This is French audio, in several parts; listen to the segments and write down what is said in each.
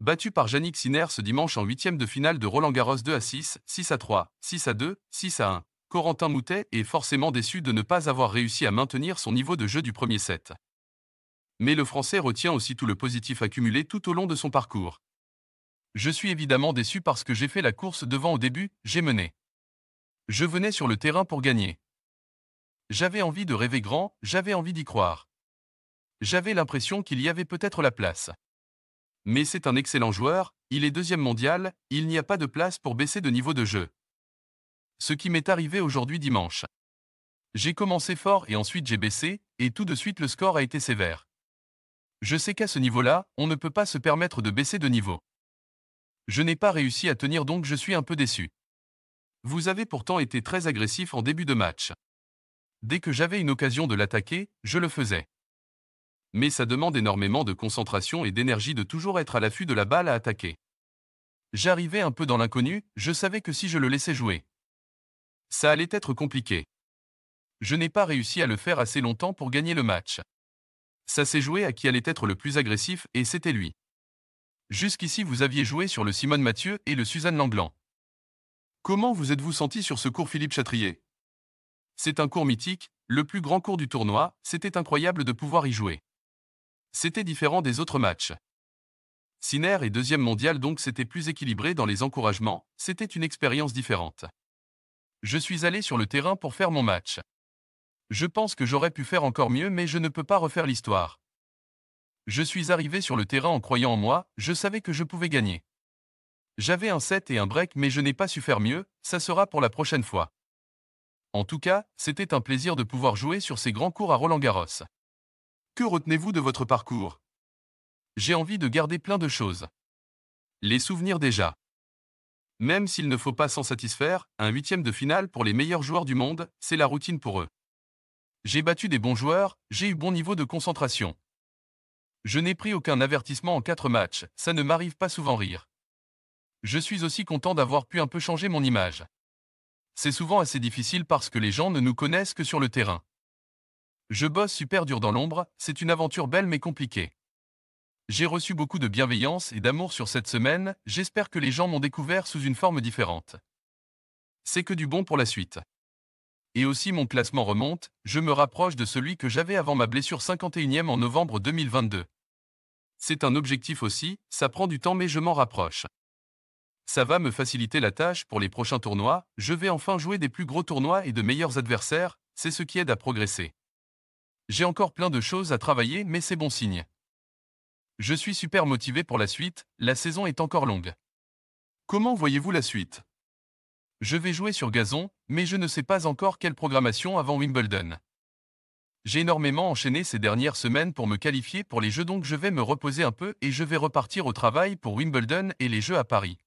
battu par Yannick Sinner ce dimanche en huitième de finale de Roland Garros 2 à 6, 6 à 3, 6 à 2, 6 à 1. Corentin Moutet est forcément déçu de ne pas avoir réussi à maintenir son niveau de jeu du premier set. Mais le Français retient aussi tout le positif accumulé tout au long de son parcours. Je suis évidemment déçu parce que j'ai fait la course devant au début, j'ai mené. Je venais sur le terrain pour gagner. J'avais envie de rêver grand, j'avais envie d'y croire. J'avais l'impression qu'il y avait peut-être la place. Mais c'est un excellent joueur, il est deuxième mondial, il n'y a pas de place pour baisser de niveau de jeu. Ce qui m'est arrivé aujourd'hui dimanche. J'ai commencé fort et ensuite j'ai baissé, et tout de suite le score a été sévère. Je sais qu'à ce niveau-là, on ne peut pas se permettre de baisser de niveau. Je n'ai pas réussi à tenir donc je suis un peu déçu. Vous avez pourtant été très agressif en début de match. Dès que j'avais une occasion de l'attaquer, je le faisais mais ça demande énormément de concentration et d'énergie de toujours être à l'affût de la balle à attaquer. J'arrivais un peu dans l'inconnu, je savais que si je le laissais jouer, ça allait être compliqué. Je n'ai pas réussi à le faire assez longtemps pour gagner le match. Ça s'est joué à qui allait être le plus agressif, et c'était lui. Jusqu'ici vous aviez joué sur le Simone Mathieu et le Suzanne Langland. Comment vous êtes-vous senti sur ce cours Philippe Chatrier C'est un cours mythique, le plus grand cours du tournoi, c'était incroyable de pouvoir y jouer. C'était différent des autres matchs. Siner et deuxième mondial donc c'était plus équilibré dans les encouragements, c'était une expérience différente. Je suis allé sur le terrain pour faire mon match. Je pense que j'aurais pu faire encore mieux mais je ne peux pas refaire l'histoire. Je suis arrivé sur le terrain en croyant en moi, je savais que je pouvais gagner. J'avais un set et un break mais je n'ai pas su faire mieux, ça sera pour la prochaine fois. En tout cas, c'était un plaisir de pouvoir jouer sur ces grands cours à Roland Garros. Que retenez-vous de votre parcours J'ai envie de garder plein de choses. Les souvenirs déjà. Même s'il ne faut pas s'en satisfaire, un huitième de finale pour les meilleurs joueurs du monde, c'est la routine pour eux. J'ai battu des bons joueurs, j'ai eu bon niveau de concentration. Je n'ai pris aucun avertissement en quatre matchs, ça ne m'arrive pas souvent rire. Je suis aussi content d'avoir pu un peu changer mon image. C'est souvent assez difficile parce que les gens ne nous connaissent que sur le terrain. Je bosse super dur dans l'ombre, c'est une aventure belle mais compliquée. J'ai reçu beaucoup de bienveillance et d'amour sur cette semaine, j'espère que les gens m'ont découvert sous une forme différente. C'est que du bon pour la suite. Et aussi mon classement remonte, je me rapproche de celui que j'avais avant ma blessure 51e en novembre 2022. C'est un objectif aussi, ça prend du temps mais je m'en rapproche. Ça va me faciliter la tâche pour les prochains tournois, je vais enfin jouer des plus gros tournois et de meilleurs adversaires, c'est ce qui aide à progresser. J'ai encore plein de choses à travailler, mais c'est bon signe. Je suis super motivé pour la suite, la saison est encore longue. Comment voyez-vous la suite Je vais jouer sur gazon, mais je ne sais pas encore quelle programmation avant Wimbledon. J'ai énormément enchaîné ces dernières semaines pour me qualifier pour les jeux donc je vais me reposer un peu et je vais repartir au travail pour Wimbledon et les jeux à Paris.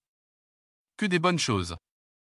Que des bonnes choses.